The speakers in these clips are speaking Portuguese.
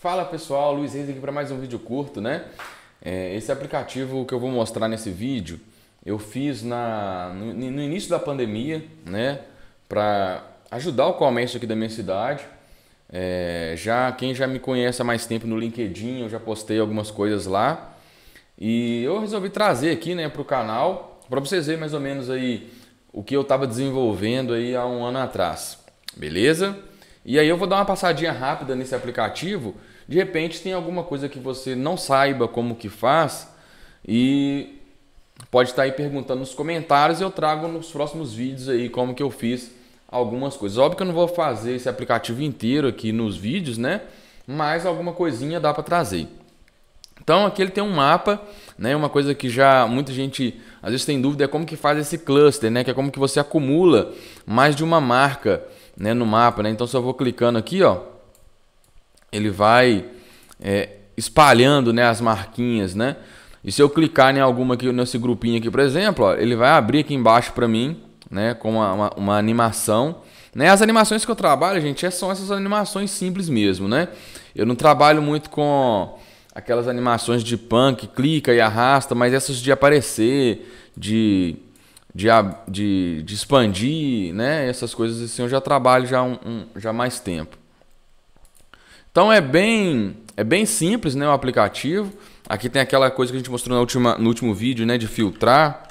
Fala pessoal, Luiz Reis aqui para mais um vídeo curto, né? É, esse aplicativo que eu vou mostrar nesse vídeo, eu fiz na, no, no início da pandemia, né? Para ajudar o comércio aqui da minha cidade. É, já Quem já me conhece há mais tempo no LinkedIn, eu já postei algumas coisas lá. E eu resolvi trazer aqui né, para o canal, para vocês verem mais ou menos aí o que eu estava desenvolvendo aí há um ano atrás. Beleza? E aí eu vou dar uma passadinha rápida nesse aplicativo. De repente tem alguma coisa que você não saiba como que faz e pode estar aí perguntando nos comentários e eu trago nos próximos vídeos aí como que eu fiz algumas coisas. Óbvio que eu não vou fazer esse aplicativo inteiro aqui nos vídeos, né? Mas alguma coisinha dá para trazer. Então aqui ele tem um mapa, né? Uma coisa que já muita gente às vezes tem dúvida é como que faz esse cluster, né? Que é como que você acumula mais de uma marca né, no mapa, né? Então, se eu vou clicando aqui, ó, ele vai é, espalhando, né, as marquinhas, né? E se eu clicar em alguma aqui nesse grupinho aqui, por exemplo, ó, ele vai abrir aqui embaixo para mim, né, com uma, uma, uma animação. Né? As animações que eu trabalho, gente, é, são essas animações simples mesmo, né? Eu não trabalho muito com aquelas animações de punk, clica e arrasta, mas essas de aparecer, de de, de, de expandir, né? Essas coisas assim, eu já trabalho já, um, um, já mais tempo. Então é bem, é bem simples, né? O aplicativo. Aqui tem aquela coisa que a gente mostrou na última, no último vídeo, né? De filtrar.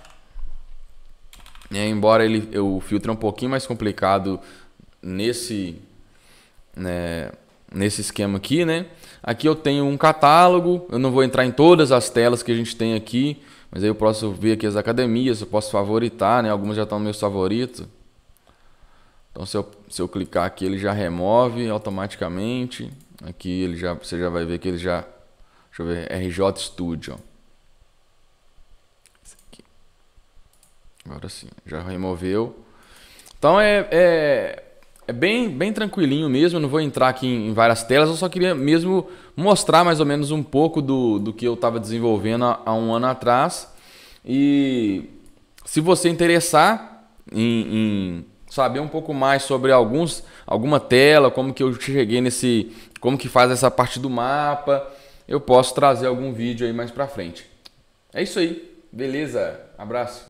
É, embora ele, o filtro é um pouquinho mais complicado nesse, né? nesse esquema aqui, né? Aqui eu tenho um catálogo, eu não vou entrar em todas as telas que a gente tem aqui, mas aí eu posso ver aqui as academias, eu posso favoritar, né? Algumas já estão no meu favorito. Então se eu, se eu clicar aqui ele já remove automaticamente. Aqui ele já, você já vai ver que ele já, deixa eu ver, RJ Studio. Agora sim, já removeu. Então é, é é bem, bem tranquilinho mesmo, não vou entrar aqui em, várias telas, eu só queria mesmo mostrar mais ou menos um pouco do, do que eu estava desenvolvendo há, um ano atrás. E se você interessar em, em saber um pouco mais sobre alguns, alguma tela, como que eu cheguei nesse, como que faz essa parte do mapa, eu posso trazer algum vídeo aí mais pra frente. É isso aí, beleza? Abraço.